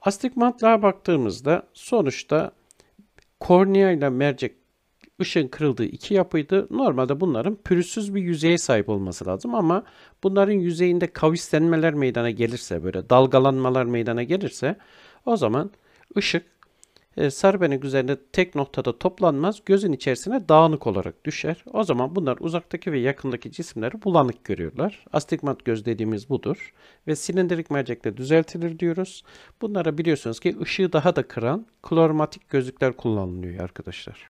Astigmatlığa baktığımızda sonuçta kornea ile mercek ışın kırıldığı iki yapıydı. Normalde bunların pürüzsüz bir yüzeye sahip olması lazım ama bunların yüzeyinde kavislenmeler meydana gelirse böyle dalgalanmalar meydana gelirse o zaman ışık e, üzerinde tek noktada toplanmaz. Gözün içerisine dağınık olarak düşer. O zaman bunlar uzaktaki ve yakındaki cisimleri bulanık görüyorlar. Astigmat göz dediğimiz budur. Ve silindirik mercekle düzeltilir diyoruz. Bunlara biliyorsunuz ki ışığı daha da kıran kloromatik gözlükler kullanılıyor arkadaşlar.